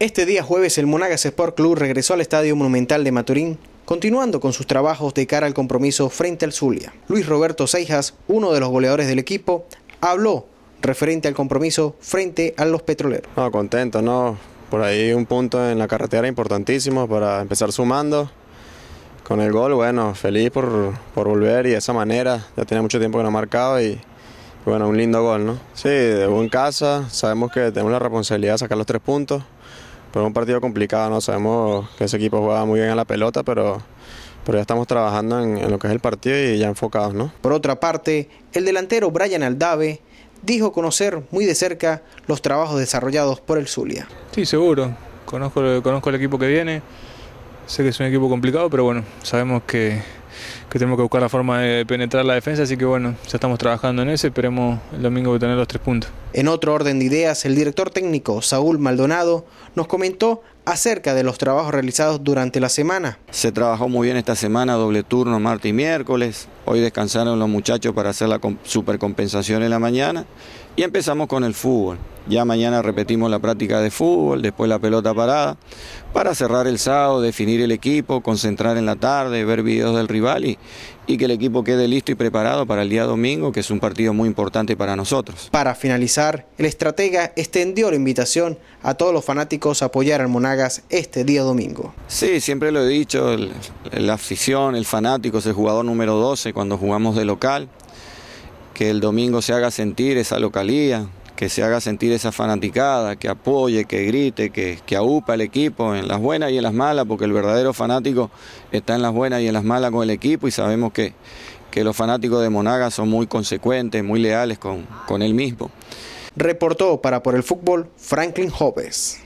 Este día jueves el Monagas Sport Club regresó al Estadio Monumental de Maturín, continuando con sus trabajos de cara al compromiso frente al Zulia. Luis Roberto Seijas, uno de los goleadores del equipo, habló referente al compromiso frente a los petroleros. No, contento, ¿no? Por ahí un punto en la carretera importantísimo para empezar sumando. Con el gol, bueno, feliz por, volver y de esa manera, ya tenía mucho tiempo que no marcaba y, bueno, un lindo gol, ¿no? Sí, de en casa, sabemos que tenemos la responsabilidad de sacar los tres puntos un partido complicado, ¿no? Sabemos que ese equipo juega muy bien a la pelota, pero, pero ya estamos trabajando en, lo que es el partido y ya enfocados, ¿no? Por otra parte, el delantero Brian Aldave dijo conocer muy de cerca los trabajos desarrollados por el Zulia. Sí, seguro. Conozco, conozco el equipo que viene. Sé que es un equipo complicado, pero bueno, sabemos que, que tenemos que buscar la forma de penetrar la defensa, así que bueno, ya estamos trabajando en eso, esperemos el domingo tener los tres puntos. En otro orden de ideas, el director técnico Saúl Maldonado nos comentó acerca de los trabajos realizados durante la semana. Se trabajó muy bien esta semana, doble turno, martes y miércoles. Hoy descansaron los muchachos para hacer la supercompensación en la mañana y empezamos con el fútbol. Ya mañana repetimos la práctica de fútbol, después la pelota parada, para cerrar el sábado, definir el equipo, concentrar en la tarde, ver videos del rival y, que el equipo quede listo y preparado para el día domingo, que es un partido muy importante para nosotros. Para finalizar, el estratega extendió la invitación a todos los fanáticos a apoyar al Monagas este día domingo. Sí, siempre lo he dicho, la afición, el fanático es el jugador número 12 cuando jugamos de local, que el domingo se haga sentir esa localía, que se haga sentir esa fanaticada, que apoye, que grite, que, que al el equipo en las buenas y en las malas, porque el verdadero fanático está en las buenas y en las malas con el equipo y sabemos que, que los fanáticos de Monagas son muy consecuentes, muy leales con, con él mismo. Reportó para Por el Fútbol Franklin Joves.